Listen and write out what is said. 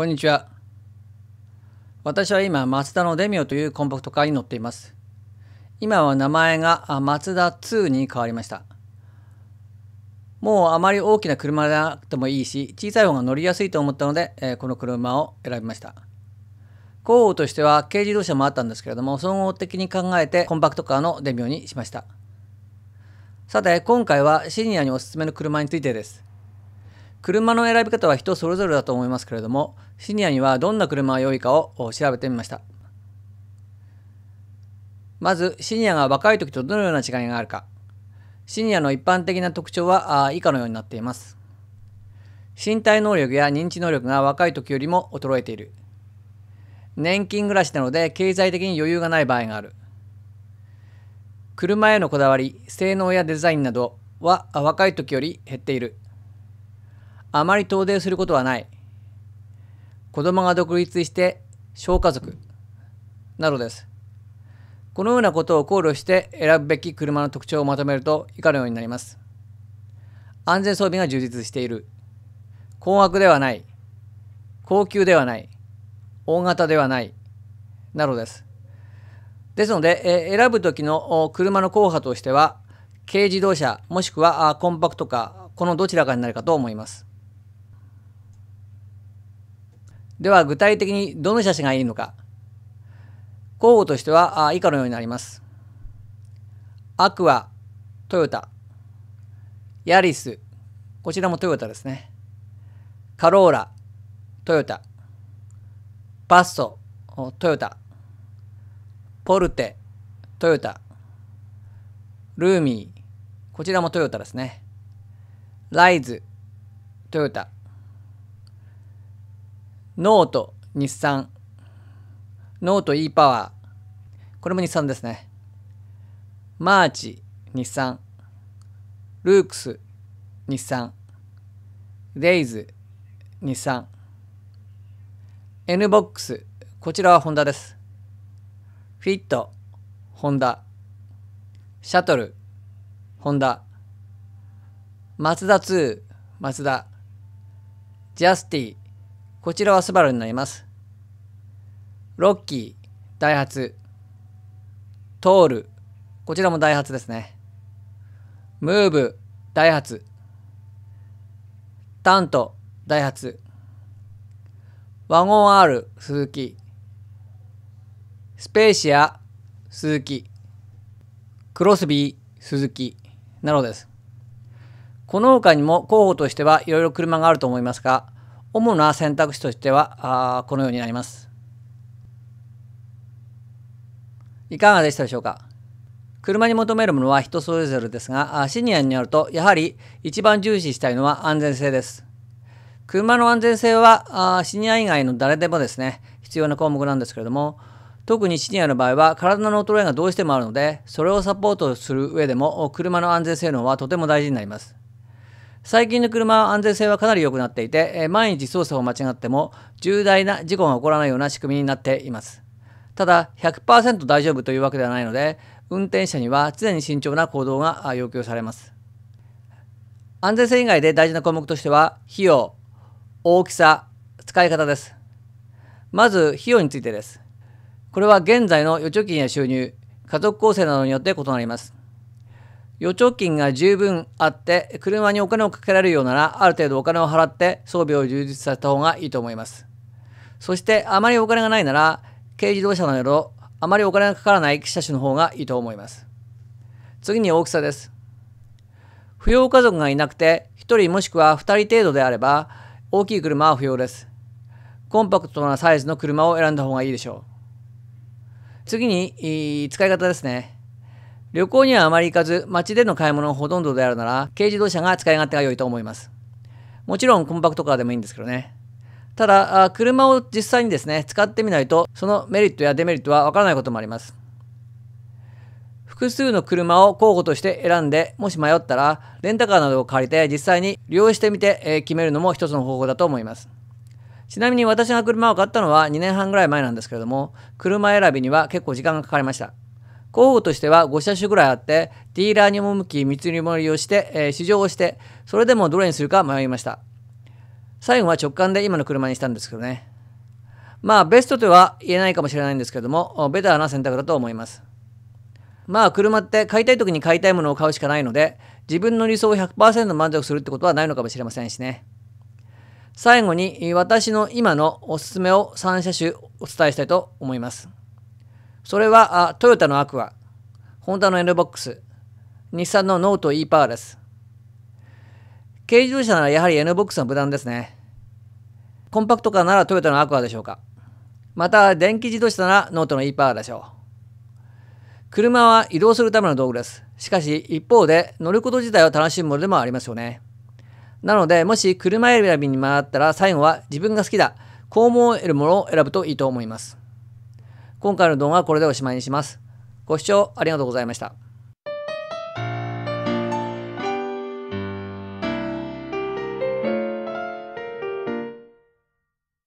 こんにちは。私は今、マツダのデミオというコンパクトカーに乗っています。今は名前がマツダ2に変わりました。もうあまり大きな車でなくてもいいし、小さい方が乗りやすいと思ったので、えこの車を選びました。候補としては軽自動車もあったんですけれども、総合的に考えてコンパクトカーのデミオにしました。さて、今回はシニアにおすすめの車についてです。車の選び方は人それぞれだと思いますけれどもシニアにはどんな車が良いかを調べてみましたまずシニアが若い時とどのような違いがあるかシニアの一般的な特徴は以下のようになっています身体能力や認知能力が若い時よりも衰えている年金暮らしなので経済的に余裕がない場合がある車へのこだわり性能やデザインなどは若い時より減っているあまり遠出することはない。子供が独立して小家族などです。このようなことを考慮して選ぶべき車の特徴をまとめると以下のようになります。安全装備が充実している。高額ではない。高級ではない。大型ではない。などです。ですので、え選ぶ時の車の候補としては、軽自動車もしくはコンパクトか、このどちらかになるかと思います。では具体的にどの写真がいいのか候補としては以下のようになりますアクアトヨタヤリスこちらもトヨタですねカローラトヨタパッソトヨタポルテトヨタルーミーこちらもトヨタですねライズトヨタノート、日産。ノート e パワー。これも日産ですね。マーチ、日産。ルークス、日産。レイズ、日産。NBOX、こちらはホンダです。フィット、ホンダ。シャトル、ホンダ。マツダ2、マツダ。ジャスティ、こちらはスバルになります。ロッキー、ダイハツ。トール、こちらもダイハツですね。ムーブ、ダイハツ。タント、ダイハツ。ワゴン R、鈴木。スペーシア、鈴木。クロスビー、鈴木。などです。この他にも候補としてはいろいろ車があると思いますが、主な選択肢としてはあこのようになります。いかがでしたでしょうか車に求めるものは人それぞれですが、シニアになるとやはり一番重視したいのは安全性です。車の安全性はシニア以外の誰でもですね、必要な項目なんですけれども、特にシニアの場合は体の衰えがどうしてもあるので、それをサポートする上でも車の安全性能はとても大事になります。最近の車は安全性はかなり良くなっていて、毎日操作を間違っても重大な事故が起こらないような仕組みになっています。ただ、100%大丈夫というわけではないので、運転者には常に慎重な行動が要求されます。安全性以外で大事な項目としては、費用、大きさ、使い方です。まず、費用についてです。これは現在の預貯金や収入、家族構成などによって異なります。預貯金が十分あって車にお金をかけられるようならある程度お金を払って装備を充実させた方がいいと思いますそしてあまりお金がないなら軽自動車などあまりお金がかからない車種の方がいいと思います次に大きさです扶養家族がいなくて1人もしくは2人程度であれば大きい車は不要ですコンパクトなサイズの車を選んだ方がいいでしょう次に使い方ですね旅行にはあまり行かず、街での買い物ほとんどであるなら、軽自動車が使い勝手が良いと思います。もちろんコンパクトカーでもいいんですけどね。ただ、車を実際にですね、使ってみないと、そのメリットやデメリットはわからないこともあります。複数の車を候補として選んで、もし迷ったら、レンタカーなどを借りて実際に利用してみて、え決めるのも一つの方法だと思います。ちなみに私が車を買ったのは2年半ぐらい前なんですけれども、車選びには結構時間がかかりました。候補としては5車種ぐらいあってディーラーに赴き密入盛りをして、えー、試乗をしてそれでもどれにするか迷いました最後は直感で今の車にしたんですけどねまあベストとは言えないかもしれないんですけどもベターな選択だと思いますまあ車って買いたい時に買いたいものを買うしかないので自分の理想を100%満足するってことはないのかもしれませんしね最後に私の今のおすすめを3車種お伝えしたいと思いますそれはトヨタのアクア、ホンダの NBOX、日産のノート e パワーです。軽自動車ならやはり NBOX の無難ですね。コンパクトカーならトヨタのアクアでしょうか。また電気自動車ならノートの e パワーでしょう。車は移動するための道具です。しかし一方で乗ること自体を楽しむものでもありますよね。なのでもし車選びに回ったら最後は自分が好きだ、こう思えるものを選ぶといいと思います。今回の動画はこれでおしまいにします。ご視聴ありがとうございました。